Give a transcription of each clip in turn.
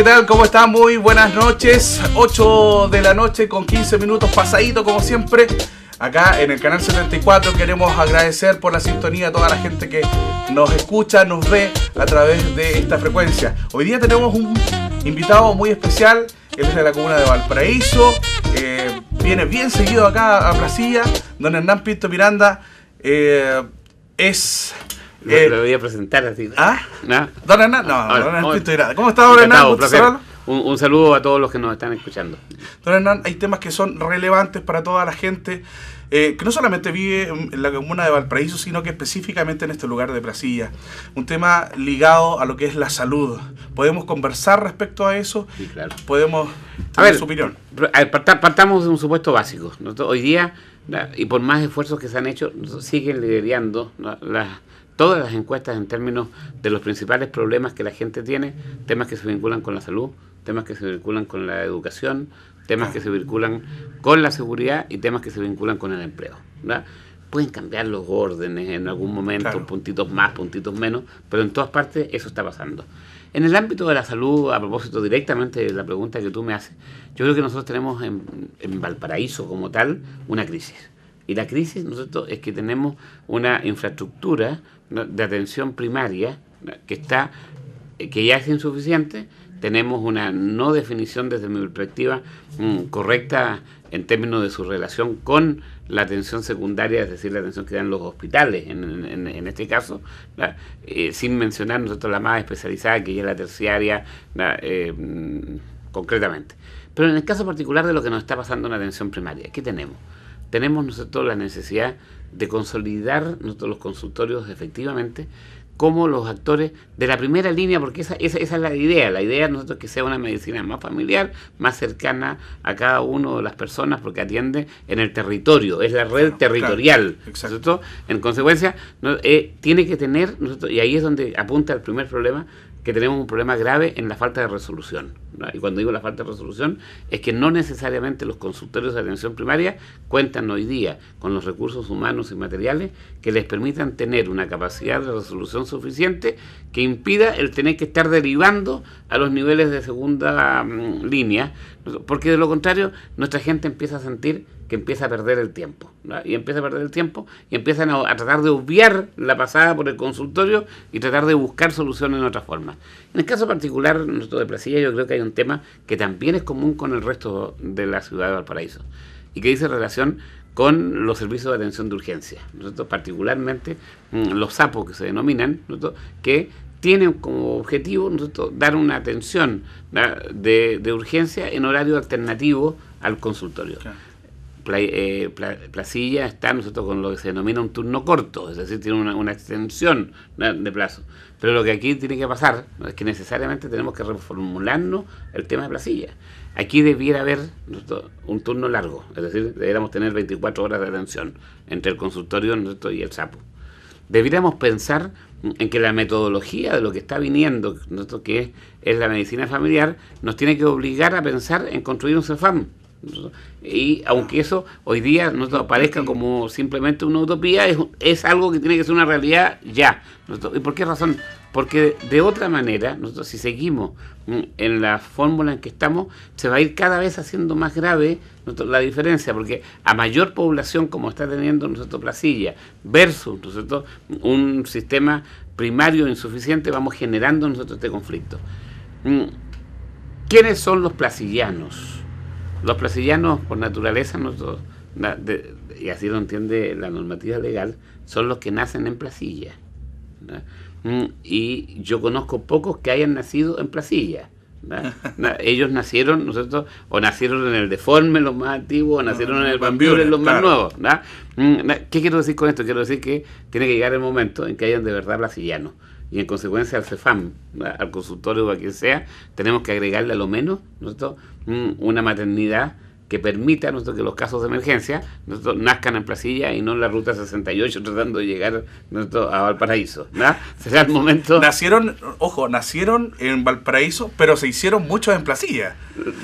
¿qué tal? ¿Cómo están? Muy buenas noches. 8 de la noche con 15 minutos pasadito, como siempre. Acá en el canal 74 queremos agradecer por la sintonía a toda la gente que nos escucha, nos ve a través de esta frecuencia. Hoy día tenemos un invitado muy especial. Él es de la comuna de Valparaíso. Eh, viene bien seguido acá a Brasilia. Don Hernán Pinto Miranda eh, es eh, lo, voy a presentar así. ¿Ah? ¿No? Don Hernán, no, ah, don ¿Cómo está, don Hernán? Un, saludo a todos los que nos están escuchando. Don Hernán, hay temas que son relevantes para toda la gente eh, que no solamente vive en la comuna de Valparaíso, sino que específicamente en este lugar de Brasilla. Un tema ligado a lo que es la salud. Podemos conversar respecto a eso. Sí, claro. Podemos tener a ver, su opinión. partamos de un supuesto básico. Hoy día, y por más esfuerzos que se han hecho, siguen lidiando las todas las encuestas en términos de los principales problemas que la gente tiene, temas que se vinculan con la salud, temas que se vinculan con la educación, temas que se vinculan con la seguridad y temas que se vinculan con el empleo. Pueden cambiar los órdenes en algún momento, puntitos más, puntitos menos, pero en todas partes eso está pasando. En el ámbito de la salud, a propósito directamente de la pregunta que tú me haces, yo creo que nosotros tenemos en Valparaíso como tal una crisis y la crisis, nosotros, es que tenemos una infraestructura de atención primaria que está eh, que ya es insuficiente, tenemos una no definición desde mi perspectiva mm, correcta en términos de su relación con la atención secundaria, es decir, la atención que dan los hospitales en, este caso, eh, sin mencionar nosotros la más especializada que ya es la terciaria eh, mm, concretamente. Pero en el caso particular de lo que nos está pasando en la atención primaria, ¿qué tenemos? tenemos nosotros la necesidad de consolidar nosotros los consultorios efectivamente como los actores de la primera línea, porque esa, esa, es la idea, la idea nosotros es que sea una medicina más familiar, más cercana a cada uno de las personas, porque atiende en el territorio, es la red territorial. en consecuencia, eh, tiene que tener, y ahí es donde apunta el primer problema, que tenemos un problema grave en la falta de resolución. Y cuando digo la falta de resolución, es que no necesariamente los consultorios de atención primaria cuentan hoy día con los recursos humanos y materiales que les permitan tener una capacidad de resolución suficiente que impida el tener que estar derivando a los niveles de segunda mm, línea pues, porque de lo contrario, nuestra gente empieza a sentir que empieza a perder el tiempo. Y empieza a perder el tiempo y empiezan a, tratar de obviar la pasada por el consultorio y tratar de buscar soluciones en otras formas. En el caso particular nuestro de Placilla, yo creo que hay un tema que también es común con el resto de la ciudad de Valparaíso y que dice relación con los servicios de atención de urgencia, nosotros Particularmente mm, los sapos que se denominan, ¿no que tiene como objetivo nosotros dar una atención de, urgencia en horario alternativo al consultorio. Eh, Placilla está nosotros con lo que se denomina un turno corto, es decir, tiene una, extensión de plazo. Pero lo que aquí tiene que pasar es que necesariamente tenemos que reformularnos el tema de Placilla. Aquí debiera haber un turno largo, es decir, deberíamos tener 24 horas de atención entre el consultorio y el SAPO debiéramos pensar en que la metodología de lo que está viniendo, que es, la medicina familiar, nos tiene que obligar a pensar en construir un CEFAM. Y aunque eso hoy día nos aparezca como simplemente una utopía, es, es algo que tiene que ser una realidad ya. ¿Y por qué razón? Porque de otra manera, nosotros si seguimos mm, en la fórmula en que estamos, se va a ir cada vez haciendo más grave la diferencia, porque a mayor población como está teniendo nosotros Placilla versus nosotros un sistema primario insuficiente, vamos generando nosotros este conflicto. Mm, ¿Quiénes son los placillanos? Los placillanos, por naturaleza, nosotros, y así lo entiende la normativa legal, son los que nacen en Plasilla. Mm, y yo conozco pocos que hayan nacido en Plasilla ellos nacieron, ¿no es cierto? O nacieron en el deforme, los más antiguos, o nacieron ah, en el bambiure, los más nuevos. Mm, ¿Qué quiero decir con esto? Quiero decir que tiene que llegar el momento en que hayan de verdad brasilianos Y en consecuencia al CEFAM, al consultorio o a quien sea, tenemos que agregarle a lo menos, ¿no es cierto? Mm, una maternidad que permita nosotros que los casos de emergencia nazcan en Placilla y no en la ruta 68 tratando de llegar a Valparaíso. Será el momento. Nacieron, ojo, nacieron en Valparaíso, pero se hicieron muchos en Placilla.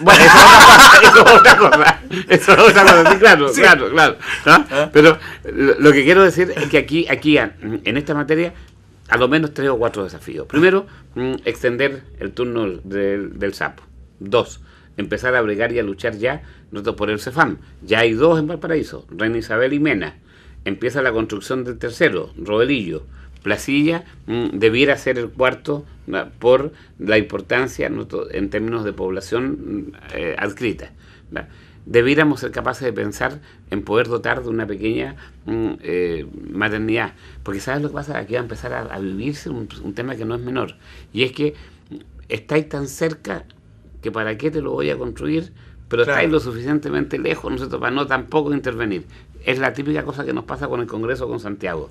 Bueno, eso, es otra cosa. Eso es otra cosa, sí, claro, claro, claro, ah. Pero lo que quiero decir es que aquí, aquí ah, en esta materia a lo menos tres o cuatro desafíos. Primero, mm, extender el turno del, del sapo. Dos, empezar a bregar y a luchar ya nosotros por el CEFAM. Ya hay dos en Valparaíso, Reina Isabel y Mena. Empieza la construcción del tercero, Robelillo, Placilla mm, debiera ser el cuarto ah, por la importancia en términos de población mm, eh, adscrita. Debiéramos ser capaces de pensar en poder dotar de una pequeña mm, eh, maternidad. Porque ¿sabes lo que pasa? Aquí va a empezar a, vivirse un, un tema que no es menor. Y es que estáis tan cerca para qué te lo voy a construir, pero estáis lo suficientemente lejos, ¿no para no tampoco intervenir. Es la típica cosa que nos pasa con el Congreso con Santiago.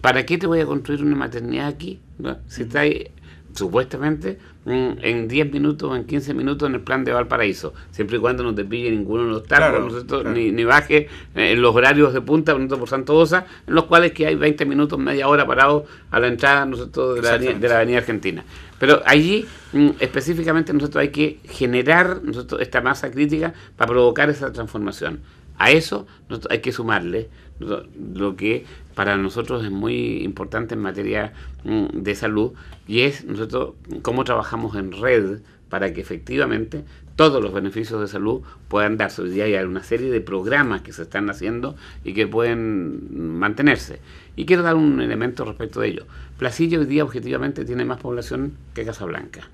¿Para qué te voy a construir una maternidad aquí? Si mm. estáis supuestamente mm, en 10 minutos, o en 15 minutos en el plan de Valparaíso, siempre y cuando no te pille ninguno de los tacos, ni, ni, baje eh, en los horarios de punta, por Santo en los cuales que hay 20 minutos, media hora parados a la entrada nosotros de, la, Avenida Argentina. Pero allí mm, específicamente nosotros hay que generar nosotros, esta masa crítica para provocar esa transformación. A eso hay que sumarle lo que para nosotros es muy importante en materia mm, de salud y es nosotros cómo trabajamos en red para que efectivamente todos los beneficios de salud puedan darse. Hoy día hay una serie de programas que se están haciendo y que pueden mantenerse. Y quiero dar un elemento respecto de ello. Placillo hoy día objetivamente tiene más población que Casablanca.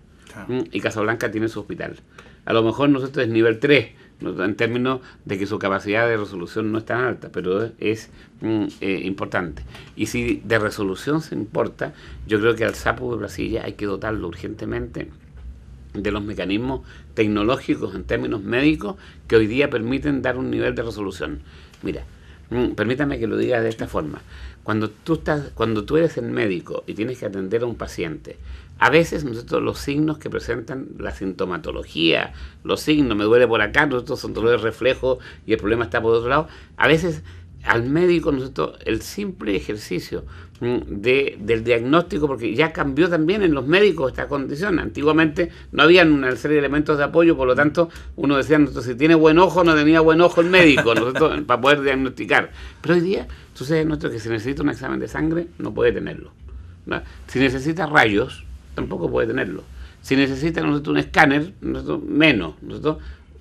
Mm, y Casablanca tiene su hospital. A lo mejor nosotros es nivel 3, en términos de que su capacidad de resolución no es tan alta, pero es mm, eh, importante. Y si de resolución se importa, yo creo que al sapo de Brasilia hay que dotarlo urgentemente de los mecanismos tecnológicos en términos médicos que hoy día permiten dar un nivel de resolución. Mira, mm, permítame que lo diga de esta forma. Cuando tú, estás, cuando tú eres el médico y tienes que atender a un paciente, a veces nosotros los signos que presentan la sintomatología, los signos, me duele por acá, nosotros son dolores reflejo y el problema está por otro lado, a veces al médico, nosotros, el simple ejercicio mm, del diagnóstico, porque ya cambió también en los médicos esta condición. Antiguamente no habían una serie de elementos de apoyo, por lo tanto, uno decía, nosotros, si tiene buen ojo, no tenía buen ojo el médico, nosotros, para poder diagnosticar. Pero hoy día sucede nosotros que si necesita un examen de sangre, no puede tenerlo. Si necesita rayos, tampoco puede tenerlo. Si necesita nosotros, un escáner, nosotros, menos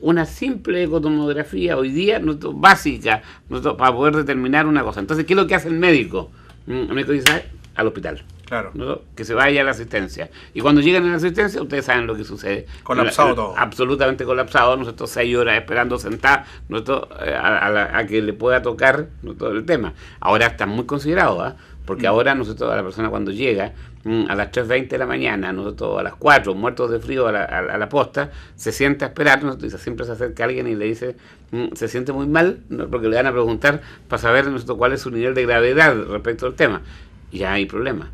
una simple ecotomografía hoy día no, básica no, para poder determinar una cosa. Entonces, ¿qué es lo que hace el médico? Mm, el médico dice al hospital. Claro. Que se vaya a la asistencia. Y cuando llegan a la asistencia, ustedes saben lo que sucede. Colapsado todo. Absolutamente colapsado, nosotros seis horas esperando sentar nosotros, a, que le pueda tocar todo el tema. Ahora está muy considerado. ¿ah? Porque ahora nosotros, a la persona cuando llega mm, a las 3.20 de la mañana, nosotros a las 4, muertos de frío a la, posta, se sienta a esperar y siempre se acerca alguien y le dice, mm, se siente muy mal, porque le van a preguntar para saber nosotros cuál es su nivel de gravedad respecto al tema. Y ya hay problemas.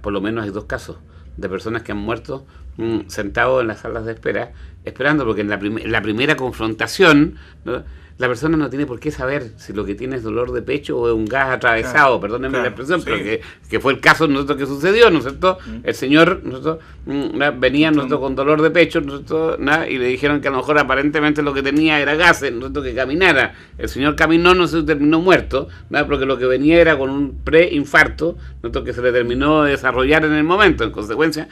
Por lo menos hay dos casos de personas que han muerto mm, sentados en las salas de espera, esperando, porque en la, primera confrontación la persona no tiene por qué saber si lo que tiene es dolor de pecho o es un gas atravesado, perdónenme la expresión, pero que, fue el caso nosotros que sucedió, ¿no es cierto? Mm. El señor nosotros, mm, venía nosotros con dolor de pecho nosotros, y le dijeron que a lo mejor aparentemente lo que tenía era gases, nosotros que caminara. El señor caminó, no se terminó muerto, nada porque lo que venía era con un preinfarto nosotros que se le terminó de desarrollar en el momento. En consecuencia,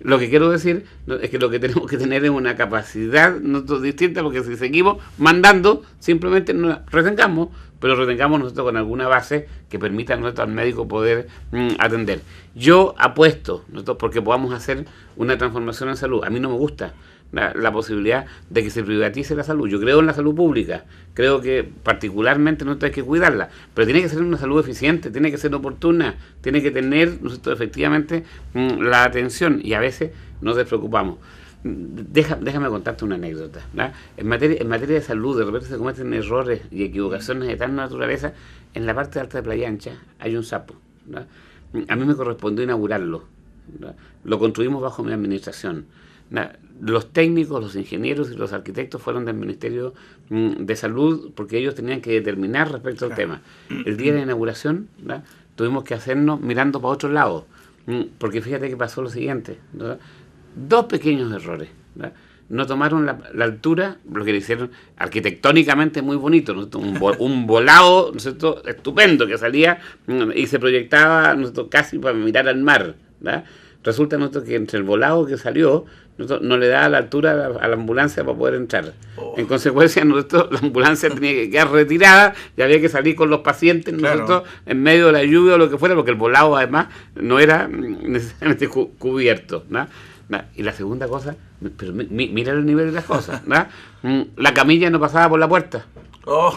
lo que quiero decir es que lo que tenemos que tener es una capacidad nosotros distinta, porque si seguimos mandando, simplemente nos retengamos, pero retengamos nosotros con alguna base que permita a nuestro médico poder mm, atender. Yo apuesto, nosotros porque podamos hacer una transformación en salud. A mí no me gusta la, posibilidad de que se privatice la salud. Yo creo en la salud pública, creo que particularmente nosotros hay que cuidarla, pero tiene que ser una salud eficiente, tiene que ser oportuna, tiene que tener nosotros efectivamente mm, la atención y a veces nos despreocupamos déjame contarte una anécdota. En, materia, en materia de salud, de repente se cometen errores y equivocaciones de tal naturaleza. En la parte alta de Playa Ancha hay un sapo. A mí me correspondió inaugurarlo. Lo construimos bajo mi administración. Los técnicos, los ingenieros y los arquitectos fueron del Ministerio mm, de Salud porque ellos tenían que determinar respecto al tema. El día de la inauguración tuvimos que hacernos mirando para otro lado. Mm, porque fíjate que pasó lo siguiente dos pequeños errores. No tomaron la, altura, lo que le hicieron arquitectónicamente muy bonito, un, volado nosotros estupendo que salía mm, y se proyectaba casi para mirar al mar. Resulta que entre el volado que salió no le daba la altura a la, ambulancia para poder entrar. Oh. En consecuencia, nosotros, la ambulancia tenía que quedar retirada y había que salir con los pacientes nosotros, en medio de la lluvia o lo que fuera, porque el volado además no era mm, necesariamente cubierto. Y la segunda cosa, pero mira el nivel de las cosas, mm, La camilla no pasaba por la puerta. Oh,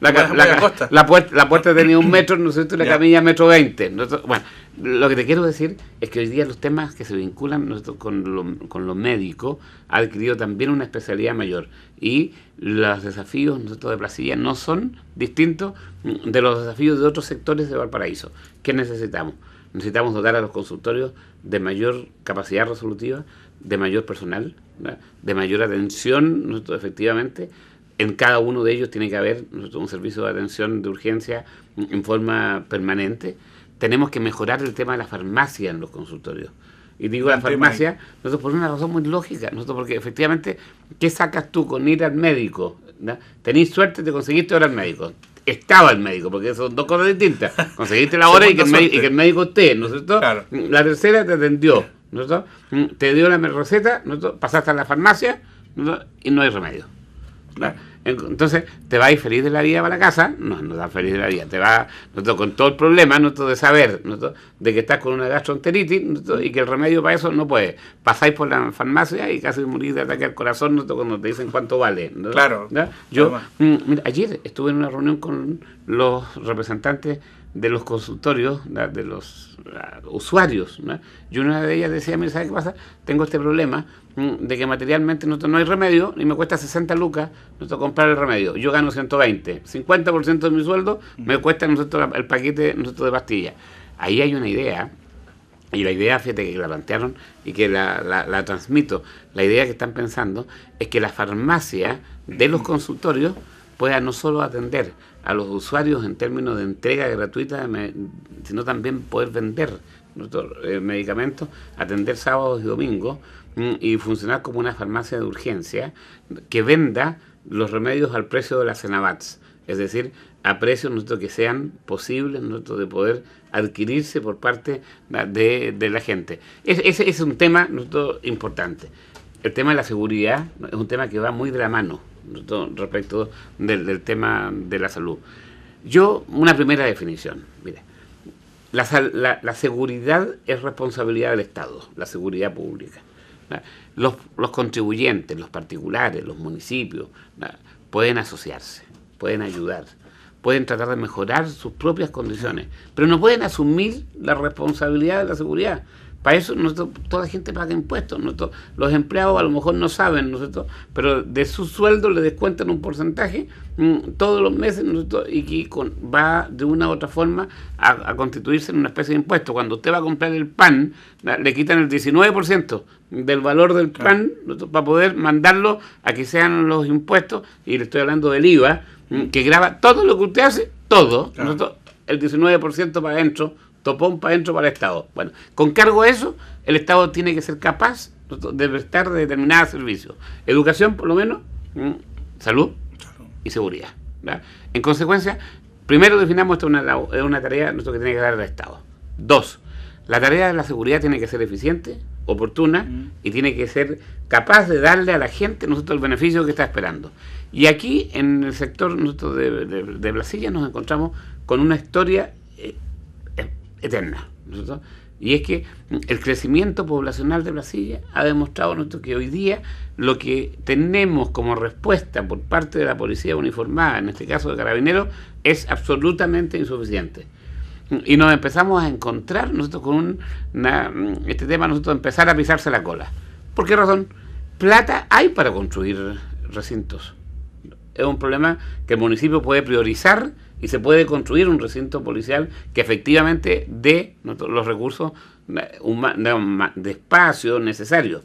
la, puerta, tenía un metro, nosotros La camilla metro veinte. Bueno, lo que te quiero decir es que hoy día los temas que se vinculan con, lo, con médico ha adquirido también una especialidad mayor. Y los desafíos nosotros de Placilla no son distintos mm, de los desafíos de otros sectores de Valparaíso. ¿Qué necesitamos? necesitamos dotar a los consultorios de mayor capacidad resolutiva, de mayor personal, de mayor atención, nosotros efectivamente. En cada uno de ellos tiene que haber un servicio de atención de urgencia en forma permanente. Tenemos que mejorar el tema de la farmacia en los consultorios. Y digo la farmacia, nosotros por una razón muy lógica, nosotros porque efectivamente, ¿qué sacas tú con ir al médico? Tenís suerte, te conseguiste ahora al médico, estaba el médico, porque son dos cosas distintas. Conseguiste la hora y que, el médico, esté, ¿no es cierto? La tercera te atendió, ¿no es cierto? Te dio la receta, ¿no es cierto? Pasaste a la farmacia y no hay remedio. Claro. Entonces te vas feliz de la vida para la casa, no, no da feliz de la vida, te vas con todo el problema no de saber de que estás con una gastroenteritis y que el remedio para eso no puede. Pasáis por la farmacia y casi morís de ataque al corazón no, cuando te dicen cuánto vale. Claro. Yo, mm, ayer estuve en una reunión con los representantes de los consultorios, de los ah, usuarios. ¿no? Y una de ellas decía, mira, ¿sabes qué pasa? Tengo este problema mm, de que materialmente no, hay remedio y me cuesta 60 lucas comprar el remedio. Yo gano 120. 50% de mi sueldo me cuesta nosotros el paquete de pastillas. Ahí hay una idea. Y la idea, fíjate que la plantearon y que la, la transmito, la idea que están pensando es que la farmacia de los consultorios pueda no solo atender a los usuarios en términos de entrega gratuita, sino también poder vender nuestros eh, medicamentos, atender sábados y domingos mm, y funcionar como una farmacia de urgencia que venda los remedios al precio de las Cenabats, es decir, a precios que sean posibles de poder adquirirse por parte de, la gente. Ese es, un tema importante. El tema de la seguridad es un tema que va muy de la mano respecto del, tema de la salud. Yo, una primera definición, la, seguridad es responsabilidad del Estado, la seguridad pública. los contribuyentes, los particulares, los municipios, pueden asociarse, pueden ayudar, pueden tratar de mejorar sus propias condiciones, pero no pueden asumir la responsabilidad de la seguridad. Para eso nosotros, toda la gente paga impuestos. Nosotros, los empleados a lo mejor no saben, ¿no pero de su sueldo le descuentan un porcentaje mm, todos los meses y que va de una u otra forma a, constituirse en una especie de impuesto. Cuando usted va a comprar el pan, le quitan el 19% del valor del pan para poder mandarlo a que sean los impuestos, y le estoy hablando del IVA, mm, que graba todo lo que usted hace, todo, nosotros el 19% para adentro pompa para adentro para el Estado. Bueno, con cargo a eso, el Estado tiene que ser capaz de prestar determinados servicios. Educación, por lo menos, mm, salud y seguridad. En consecuencia, primero definamos esto una, es una tarea nuestro que tiene que dar el Estado. Dos, la tarea de la seguridad tiene que ser eficiente, oportuna mm. y tiene que ser capaz de darle a la gente nosotros el beneficio que está esperando. Y aquí en el sector nosotros de, de Blasilla nos encontramos con una historia eterna. y es que el crecimiento poblacional de Brasil ha demostrado que hoy día lo que tenemos como respuesta por parte de la policía uniformada, en este caso de carabineros, es absolutamente insuficiente. Y nos empezamos a encontrar nosotros con este tema, nosotros empezar a pisarse la cola. ¿Por qué razón? Plata hay para construir recintos es un problema que el municipio puede priorizar y se puede construir un recinto policial que efectivamente dé los recursos eh, de espacio necesarios.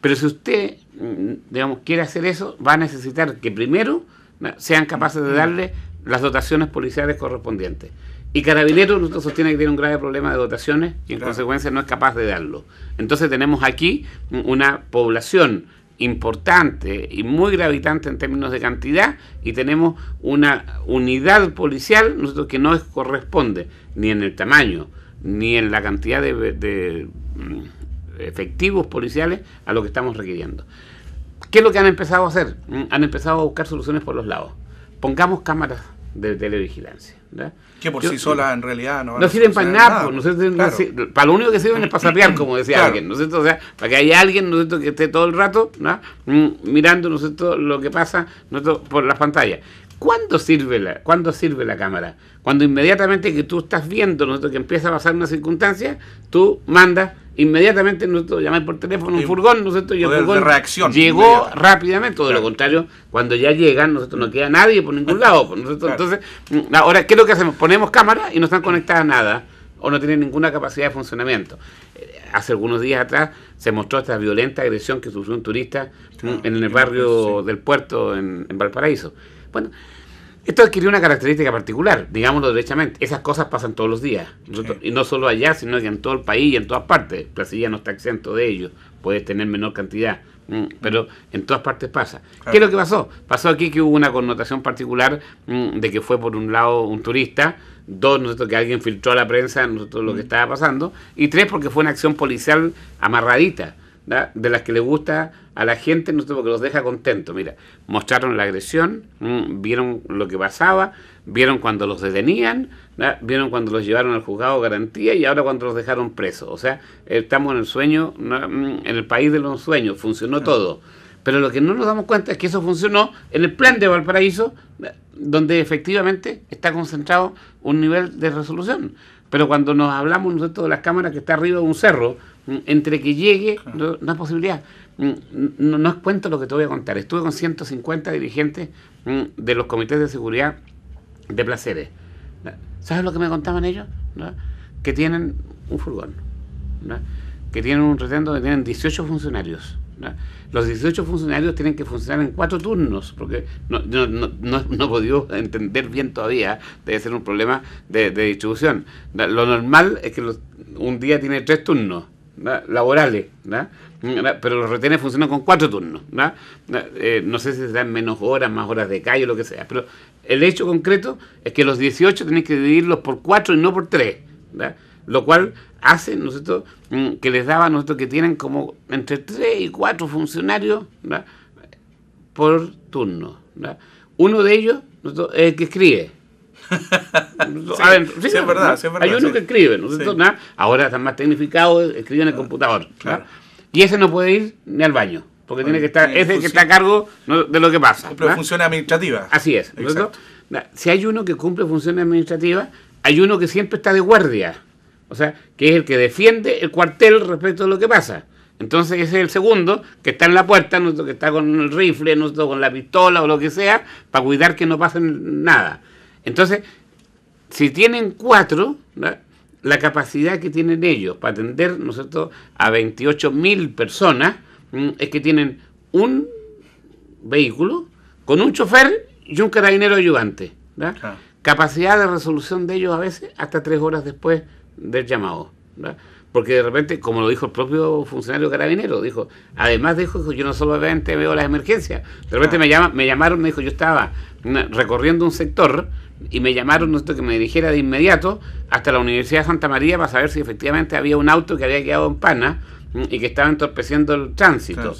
Pero si usted, mm, digamos, quiere hacer eso, va a necesitar que primero eh, sean capaces de darle las dotaciones policiales correspondientes. Y Carabineros nosotros sostiene que tiene un grave problema de dotaciones y en consecuencia no es capaz de darlo. Entonces tenemos aquí una población importante y muy gravitante en términos de cantidad y tenemos una unidad policial que no corresponde ni en el tamaño ni en la cantidad de, mm, efectivos policiales a lo que estamos requiriendo. ¿Qué es lo que han empezado a hacer? Mm, han empezado a buscar soluciones por los lados. Pongamos cámaras de televigilancia. ¿verdad? Que por sí sola en realidad no, no sirven para nada, pues, para lo único que sirven es para sapear, como decía alguien, para que haya alguien, que esté todo el rato ¿no? Mm, mirando, lo que pasa por las pantallas. ¿Cuándo sirve, la, ¿Cuándo sirve la cámara? Cuando inmediatamente que tú estás viendo, ¿no que empieza a pasar una circunstancia, tú mandas inmediatamente nosotros llamamos por teléfono un furgón, ¿no es cierto? Y el furgón llegó rápidamente, o de lo contrario, cuando ya llegan, nosotros no queda nadie por ningún lado, pues, Entonces, mm, ahora, ¿qué es lo que hacemos? Ponemos cámaras y no están conectadas a nada, o no tienen ninguna capacidad de funcionamiento. Eh, hace algunos días atrás se mostró esta violenta agresión que sufrió un turista ah, mm, en el barrio del puerto en, en Valparaíso. Bueno, esto adquirió una característica particular, digámoslo derechamente. Esas cosas pasan todos los días. Y no solo allá, sino que en todo el país y en todas partes. Placilla no está exento de ello. Puedes tener menor cantidad, mm, pero en todas partes pasa. ¿Qué es lo que pasó? Pasó aquí que hubo una connotación particular mm, de que fue por un lado un turista, dos, nosotros que alguien filtró a la prensa nosotros lo que mm. estaba pasando, y tres, porque fue una acción policial amarradita, de las que le gusta a la gente no porque los deja contentos. Mira, mostraron la agresión, mm, vieron lo que pasaba, vieron cuando los detenían, vieron cuando los llevaron al juzgado garantía y ahora cuando los dejaron presos. O sea, estamos en el sueño, mm, en el país de los sueños, funcionó todo. Pero lo que no nos damos cuenta es que eso funcionó en el plan de Valparaíso, donde efectivamente está concentrado un nivel de resolución. Pero cuando nos hablamos nosotros de las cámaras que está arriba de un cerro, mm, entre que llegue, no hay posibilidad. Mm, no, no, cuento lo que te voy a contar. Estuve con 150 dirigentes mm, de los comités de seguridad de placeres. ¿Sabes lo que me contaban ellos? Que tienen un furgón, que tienen un retén donde tienen 18 funcionarios. Los 18 funcionarios tienen que funcionar en cuatro turnos, porque no, he podido entender bien todavía, debe ser un problema de, distribución. Lo normal es que un día tiene tres turnos laborales, Mm. Pero los retenes funcionan con cuatro turnos. no eh, eh, sé si se dan menos horas, más horas de calle, lo que sea. Pero el hecho concreto es que los 18 tenéis que dividirlos por cuatro y no por tres. Lo cual hace mm, que les daba a nosotros que tienen como entre tres y cuatro funcionarios por turno. Uno de ellos es el que escribe. Hay uno que escribe, Ahora están más tecnificados, escriben en el ah. computador y ese no puede ir ni al baño. Porque tiene que estar, ese que está a cargo de lo que pasa. Cumple funciones administrativas. Así es. Si hay uno que cumple funciones administrativas, hay uno que siempre está de guardia. O sea, que es el que defiende el cuartel respecto a lo que pasa. Entonces ese es el segundo que está en la puerta, no, que está con el rifle, no, con la pistola o lo que sea, para cuidar que no pasen nada. Entonces, si tienen cuatro, la capacidad que tienen ellos para atender, ¿no a 28 mil personas, mm, es que tienen un vehículo con un chofer y un carabinero ayudante. Capacidad de resolución de ellos a veces hasta tres horas después del llamado. Porque de repente, como lo dijo el propio funcionario carabinero, dijo, además dijo, yo no solamente veo las emergencias, de repente me, llama, me llamaron, me dijo, yo estaba recorriendo un sector y me llamaron no que me dirigiera de inmediato hasta la Universidad de Santa María para saber si efectivamente había un auto que había quedado en pana mm, y que estaba entorpeciendo el tránsito.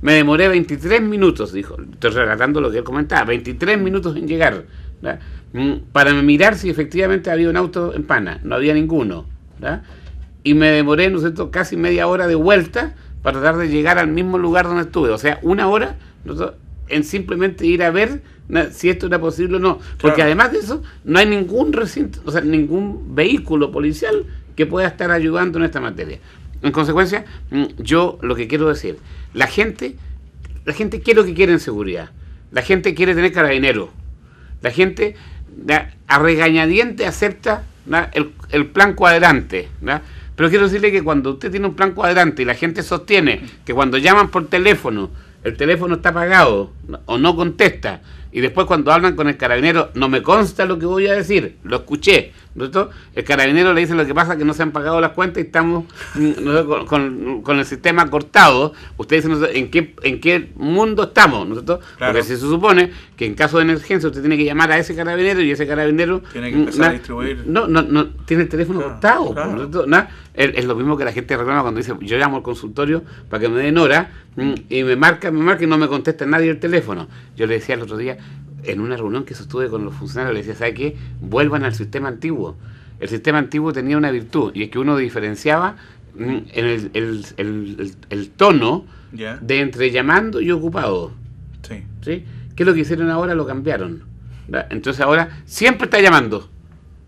me demoré 23 minutos, dijo, estoy relatando lo que él comentaba, 23 minutos en llegar, mm, para mirar si efectivamente había un auto en pana, no había ninguno. Y me demoré, ¿no sé, casi media hora de vuelta para tratar de llegar al mismo lugar donde estuve. O sea, una hora en simplemente ir a ver si esto era posible o no. Porque además de eso, no hay ningún recinto, o sea, ningún vehículo policial que pueda estar ayudando en esta materia. En consecuencia, mm, yo lo que quiero decir, la gente, la gente quiere lo que quiere en seguridad. La gente quiere tener carabinero. La gente a regañadiente acepta el, plan cuadrante. Pero quiero decirle que cuando usted tiene un plan cuadrante y la gente sostiene que cuando llaman por teléfono, el teléfono está apagado o no contesta, y después cuando hablan con el carabinero, no me consta lo que voy a decir, lo escuché, ¿no El carabinero le dice lo que pasa, que no se han pagado las cuentas y estamos mm, con, el sistema cortado. Usted dice, ¿en, qué, ¿en qué mundo estamos? nosotros Porque si se supone que en caso de emergencia usted tiene que llamar a ese carabinero y ese carabinero... Tiene que empezar a distribuir. No, no, no, tiene el teléfono cortado. es, lo mismo que la gente reclama cuando dice, yo llamo al consultorio para que me den hora mm, y me marca, me marca y no me contesta nadie el teléfono. Yo le decía el otro día, en una reunión que sostuve con los funcionarios, les decía, ¿sabe qué? Vuelvan al sistema antiguo. El sistema antiguo tenía una virtud, y es que uno diferenciaba mm, en el, tono de entre llamando y ocupado. Sí. ¿Qué es lo que hicieron ahora? Lo cambiaron. Entonces ahora siempre está llamando.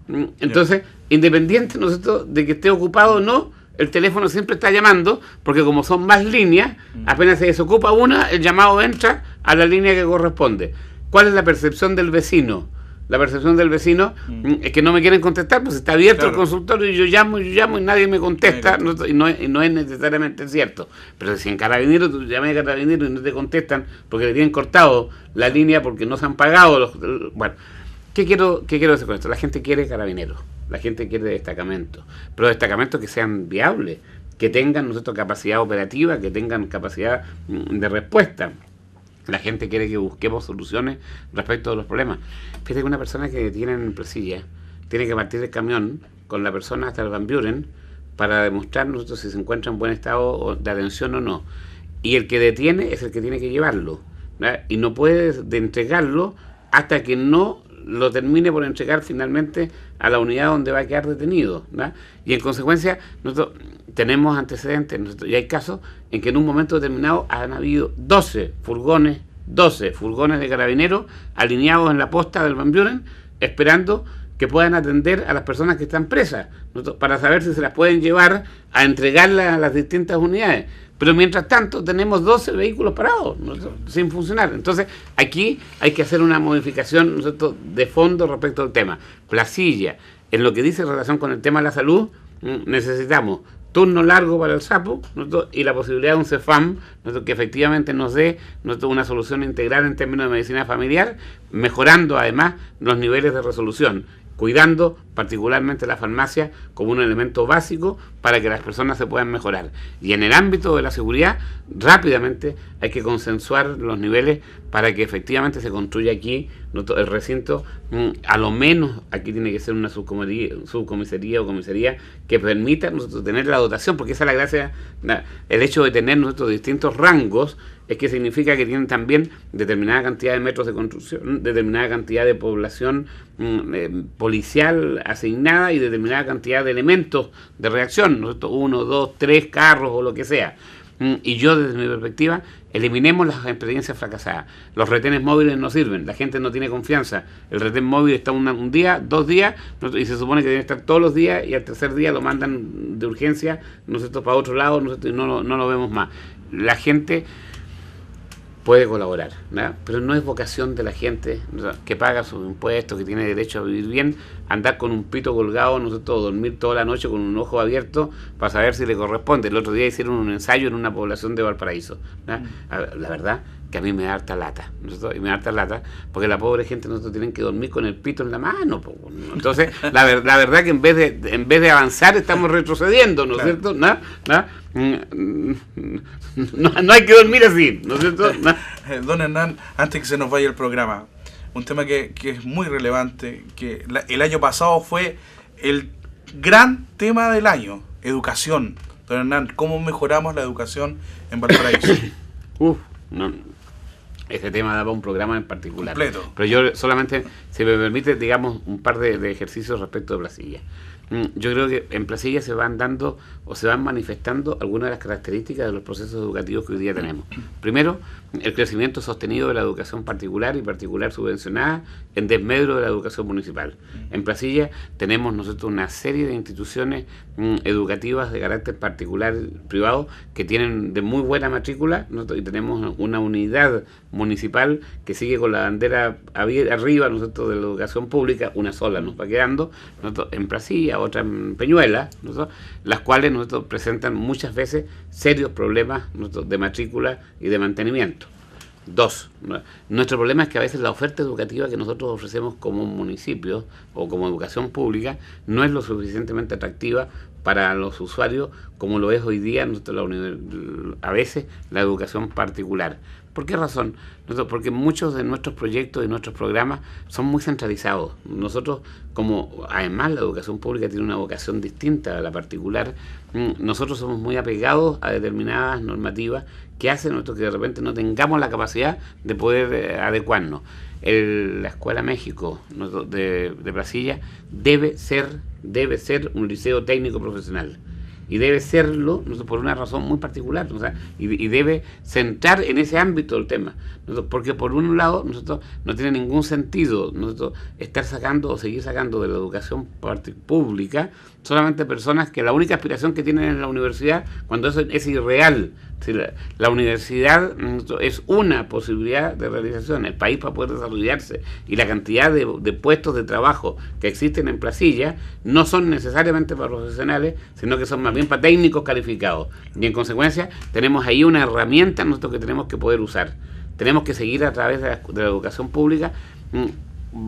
Mm, entonces, independiente nosotros de que esté ocupado o no, el teléfono siempre está llamando, porque como son más líneas, mm. apenas se desocupa una, el llamado entra a la línea que corresponde. ¿Cuál es la percepción del vecino? La percepción del vecino mm. Mm, es que no me quieren contestar, pues está abierto el consultorio y yo llamo, yo llamo y nadie me contesta, y, no, es necesariamente cierto. Pero si en carabinero tú llamas a Carabineros y no te contestan porque le tienen cortado la línea porque no se han pagado los... Bueno, ¿qué quiero, qué quiero decir con esto? La gente quiere Carabineros, la gente quiere destacamentos, pero destacamentos que sean viables, que tengan nosotros capacidad operativa, que tengan capacidad mm, de respuesta. La gente quiere que busquemos soluciones respecto a los problemas. Fíjate que una persona que detiene en presilla tiene que partir el camión con la persona hasta el Van Buren para demostrar nosotros si se encuentra en buen estado de atención o no. Y el que detiene es el que tiene que llevarlo. Y no puede de entregarlo hasta que no lo termine por entregar finalmente a la unidad donde va a quedar detenido. Y en consecuencia, nosotros tenemos antecedentes y hay casos en que en un momento determinado han habido 12 furgones, 12 furgones de carabineros alineados en la posta del Van Buren, esperando que puedan atender a las personas que están presas, para saber si se las pueden llevar a entregarlas a las distintas unidades. Pero mientras tanto tenemos 12 vehículos parados, sin funcionar. Entonces aquí hay que hacer una modificación de fondo respecto al tema. Placilla, en lo que dice en relación con el tema de la salud, mm, necesitamos turno largo para el sapo y la posibilidad de un CEFAM que efectivamente nos dé ¿no? una solución integral en términos de medicina familiar, mejorando además los niveles de resolución cuidando particularmente la farmacia como un elemento básico para que las personas se puedan mejorar. Y en el ámbito de la seguridad, rápidamente hay que consensuar los niveles para que efectivamente se construya aquí el recinto, mm, a lo menos aquí tiene que ser una subcomisaría, o comisaría que permita nosotros tener la dotación, porque esa es la gracia, el hecho de tener nuestros distintos rangos es que significa que tienen también determinada cantidad de metros de construcción, determinada cantidad de población mm, eh, policial asignada y determinada cantidad de elementos de reacción, ¿no? uno, dos, tres carros o lo que sea. Mm, y yo desde mi perspectiva, eliminemos las experiencias fracasadas. Los retenes móviles no sirven, la gente no tiene confianza. El retén móvil está un, día, dos días, y se supone que debe estar todos los días, y al tercer día lo mandan de urgencia, nosotros para otro lado, ¿no, no, no lo vemos más. La gente puede colaborar, pero no es vocación de la gente que paga sus impuestos, que tiene derecho a vivir bien, andar con un pito colgado, no sé todo, dormir toda la noche con un ojo abierto para saber si le corresponde. El otro día hicieron un ensayo en una población de Valparaíso. Mm. La verdad, que a mí me da harta lata, ¿no? Y me da harta lata porque la pobre gente nosotros tienen que dormir con el pito en la mano, Entonces, la, verdad que en vez de en vez de avanzar estamos retrocediendo, ¿no es cierto? Mm, mm, ¿No? hay que dormir así, ¿no es cierto? Don Hernán, antes que se nos vaya el programa, un tema que, es muy relevante, que el año pasado fue el gran tema del año, educación. Don Hernán, ¿cómo mejoramos la educación en Valparaíso? Uf, no, este tema daba un programa en particular. Pero yo solamente, si me permite, digamos un par de, de ejercicios respecto de Brasilia. Mm, yo creo que en Plasilla se van dando o se van manifestando algunas de las características de los procesos educativos que hoy día tenemos. Primero, el crecimiento sostenido de la educación particular y particular subvencionada en desmedro de la educación municipal. En Plasilla tenemos nosotros una serie de instituciones mm, educativas de carácter particular privado que tienen de muy buena matrícula nosotros, y tenemos una unidad municipal que sigue con la bandera arriba nosotros de la educación pública, una sola nos va quedando, en Plasilla otra peñuelas, las cuales nosotros presentan muchas veces serios problemas de matrícula y de mantenimiento. Dos, nuestro problema es que a veces la oferta educativa que nosotros ofrecemos como municipio o como educación pública no es lo suficientemente atractiva para los usuarios como lo es hoy día a veces la educación particular. ¿Por qué razón? Porque muchos de nuestros proyectos, y nuestros programas, son muy centralizados. Nosotros, como además la educación pública tiene una vocación distinta a la particular, mm, nosotros somos muy apegados a determinadas normativas que hacen que de repente no tengamos la capacidad de poder eh, adecuarnos. la Escuela México de, de debe ser, debe ser un liceo técnico profesional y debe serlo por una razón muy particular y, debe centrar en ese ámbito el tema porque por un lado nosotros no tiene ningún sentido nosotros estar sacando o seguir sacando de la educación pública solamente personas que la única aspiración que tienen en la universidad cuando eso es irreal la, universidad mm, es una posibilidad de realización. El país para poder desarrollarse y la cantidad de, puestos de trabajo que existen en Plasilla no son necesariamente para profesionales, sino que son más bien para técnicos calificados. Y en consecuencia tenemos ahí una herramienta nosotros que tenemos que poder usar. Tenemos que seguir a través de la educación pública mm,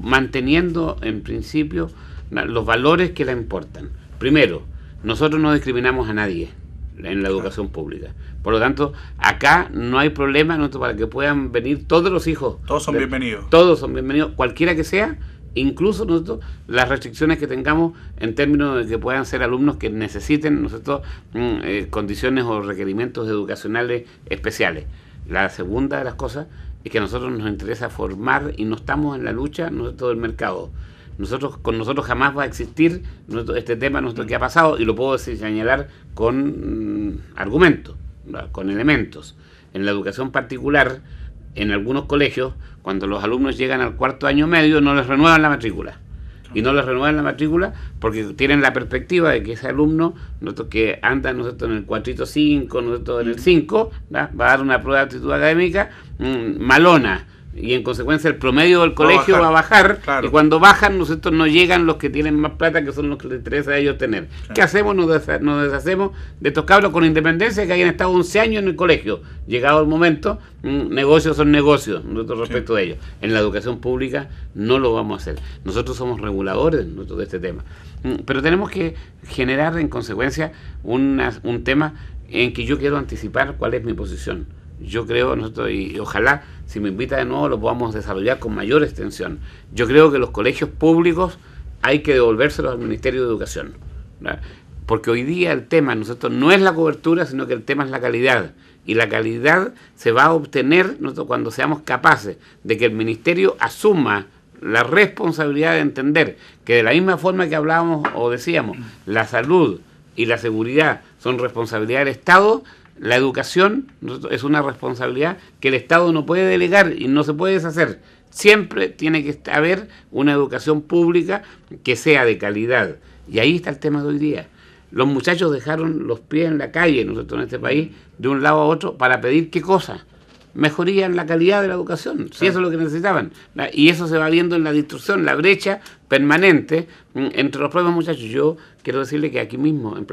manteniendo en principio los valores que la importan. Primero, nosotros no discriminamos a nadie en la educación pública. Por lo tanto, acá no hay problema para que puedan venir todos los hijos. Todos son bienvenidos. Todos son bienvenidos, cualquiera que sea, incluso nosotros las restricciones que tengamos en términos de que puedan ser alumnos que necesiten nosotros mm, eh, condiciones o requerimientos educacionales especiales. La segunda de las cosas es que a nosotros nos interesa formar y no estamos en la lucha nosotros del mercado. Nosotros, con nosotros jamás va a existir este tema nuestro que ha pasado y lo puedo señalar con mm, argumentos, con elementos. En la educación particular, en algunos colegios, cuando los alumnos llegan al cuarto año medio, no les renuevan la matrícula y no les renuevan la matrícula porque tienen la perspectiva de que ese alumno nosotros que anda nosotros en el cuatrito 5, nosotros en el 5, va a dar una prueba de actitud académica mm, malona, y en consecuencia el promedio del colegio va a bajar, y cuando bajan nosotros no llegan los que tienen más plata que son los que les interesa a ellos tener. ¿Qué hacemos? Nos, deshacemos de estos cabros con independencia que hayan estado 11 años en el colegio. Llegado el momento, mm, negocios son negocios, nosotros respecto a de ellos. En la educación pública no lo vamos a hacer. Nosotros somos reguladores de este tema. Mm, pero tenemos que generar en consecuencia un tema en que yo quiero anticipar cuál es mi posición yo creo, nosotros, y, ojalá si me invita de nuevo lo podamos desarrollar con mayor extensión. Yo creo que los colegios públicos hay que devolvérselos al Ministerio de Educación. Porque hoy día el tema, nosotros, no es la cobertura, sino que el tema es la calidad. Y la calidad se va a obtener nosotros, cuando seamos capaces de que el Ministerio asuma la responsabilidad de entender que de la misma forma que hablábamos o decíamos, la salud y la seguridad son responsabilidad del Estado, la educación es una responsabilidad que el Estado no puede delegar y no se puede deshacer. Siempre tiene que haber una educación pública que sea de calidad. Y ahí está el tema de hoy día. Los muchachos dejaron los pies en la calle, nosotros en este país, de un lado a otro, para pedir qué cosa. Mejorían la calidad de la educación, si eso es lo que necesitaban. Y eso se va viendo en la destrucción, la brecha permanente mm, entre los propios muchachos. Yo quiero decirle que aquí mismo, en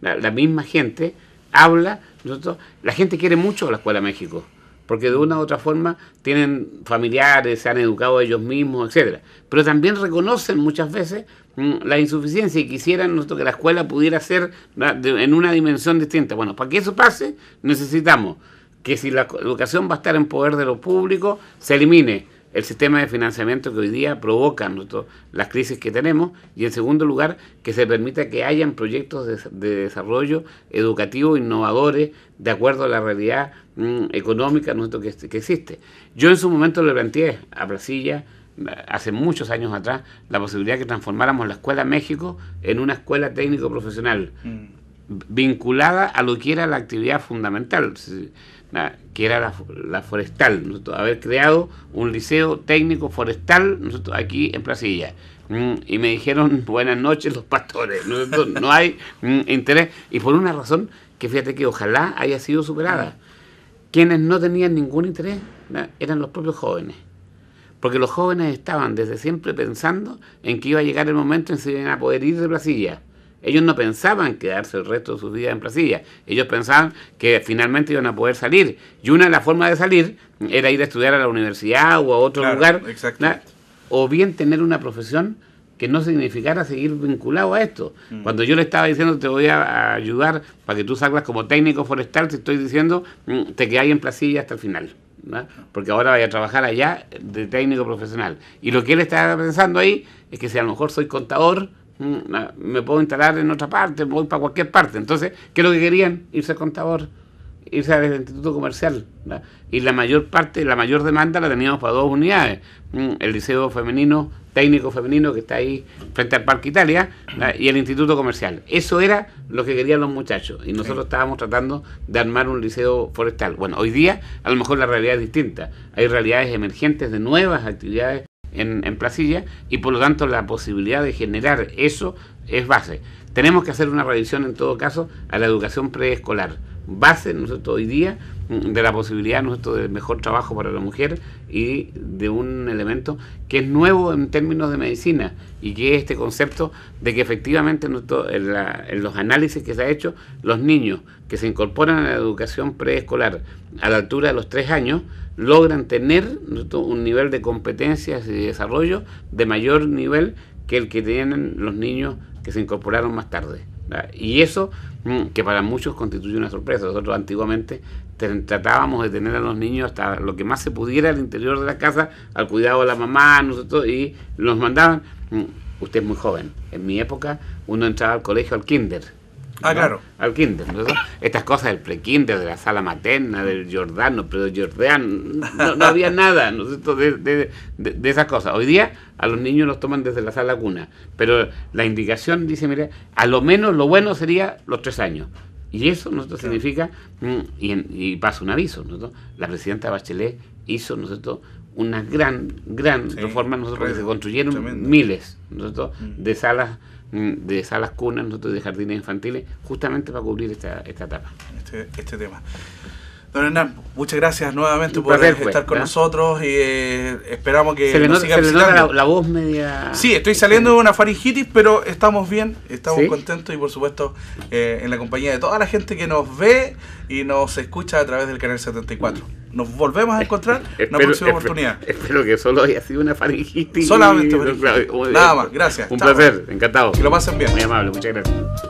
la misma gente habla, nosotros, la gente quiere mucho la Escuela México, porque de una u otra forma tienen familiares, se han educado ellos mismos, etcétera. Pero también reconocen muchas veces mm, la insuficiencia y quisieran nosotros que la escuela pudiera ser en una dimensión distinta. Bueno, para que eso pase necesitamos que si la educación va a estar en poder de lo público, se elimine el sistema de financiamiento que hoy día provoca las crisis que tenemos y en segundo lugar que se permita que hayan proyectos de, desarrollo educativo innovadores de acuerdo a la realidad mm, económica que, que, existe. Yo en su momento le planteé a Brasilla eh, hace muchos años atrás la posibilidad de que transformáramos la Escuela México en una escuela técnico-profesional mm. vinculada a lo que era la actividad fundamental que era la, forestal, nosotros haber creado un liceo técnico forestal, aquí en Placilla. Mm, y me dijeron buenas noches los pastores, no hay mm, interés, y por una razón que fíjate que ojalá haya sido superada. Quienes no tenían ningún interés eran los propios jóvenes, porque los jóvenes estaban desde siempre pensando en que iba a llegar el momento en que se iban a poder ir de Brasilia. Ellos no pensaban quedarse el resto de sus vidas en Placilla. Ellos pensaban que finalmente iban a poder salir. Y una de las formas de salir era ir a estudiar a la universidad o a otro lugar. O bien tener una profesión que no significara seguir vinculado a esto. Cuando yo le estaba diciendo te voy a ayudar para que tú salgas como técnico forestal, te estoy diciendo mm, te quedáis en Placilla hasta el final. Porque ahora voy a trabajar allá de técnico profesional. Y lo que él estaba pensando ahí es que si a lo mejor soy contador, Mm, me puedo instalar en otra parte, voy para cualquier parte. Entonces, ¿qué es lo que querían? Irse al contador, irse al instituto comercial. Y la mayor parte, la mayor demanda la teníamos para dos unidades. Mm, el liceo femenino, técnico femenino que está ahí frente al Parque Italia y el instituto comercial. Eso era lo que querían los muchachos. Y nosotros estábamos tratando de armar un liceo forestal. Bueno, hoy día a lo mejor la realidad es distinta. Hay realidades emergentes de nuevas actividades en, en Placilla y por lo tanto la posibilidad de generar eso es base. Tenemos que hacer una revisión en todo caso a la educación preescolar. Base, nosotros hoy día de la posibilidad nuestro de mejor trabajo para la mujer y de un elemento que es nuevo en términos de medicina y que es este concepto de que efectivamente en, los análisis que se ha hecho, los niños que se incorporan a la educación preescolar a la altura de los tres años logran tener un nivel de competencias y desarrollo de mayor nivel que el que tienen los niños que se incorporaron más tarde. Y eso mm, que para muchos constituye una sorpresa. Nosotros antiguamente tratábamos de tener a los niños hasta lo que más se pudiera al interior de la casa, al cuidado de la mamá, nosotros, y nos mandaban, mm, usted es muy joven, en mi época uno entraba al colegio al kinder. Ah, claro. Al kinder. estas cosas del pre-kinder, de la sala materna, del Jordano, pero el no, no había nada nosotros, De, esas cosas. Hoy día a los niños los toman desde la sala cuna, pero la indicación dice, mire, a lo menos lo bueno sería los tres años. Y eso ¿no significa, mm, y, pasa un aviso, ¿no? la presidenta Bachelet hizo nosotros una gran, gran reforma, nosotros se construyeron miles mm. de salas mm, de salas cunas, nosotros de jardines infantiles, justamente para cubrir esta, esta etapa. Este, este tema. Don Hernán, muchas gracias nuevamente por estar pues, con nosotros y eh, esperamos que se nos siga se le nota la, voz media... Sí, estoy saliendo de una faringitis, pero estamos bien, estamos contentos y por supuesto eh, en la compañía de toda la gente que nos ve y nos escucha a través del canal 74. Nos volvemos a encontrar en una próxima oportunidad. Espero que solo haya sido una faringitis. Solamente. Nada más, gracias. Un placer, encantado. Que lo pasen bien. Muy amable, muchas gracias.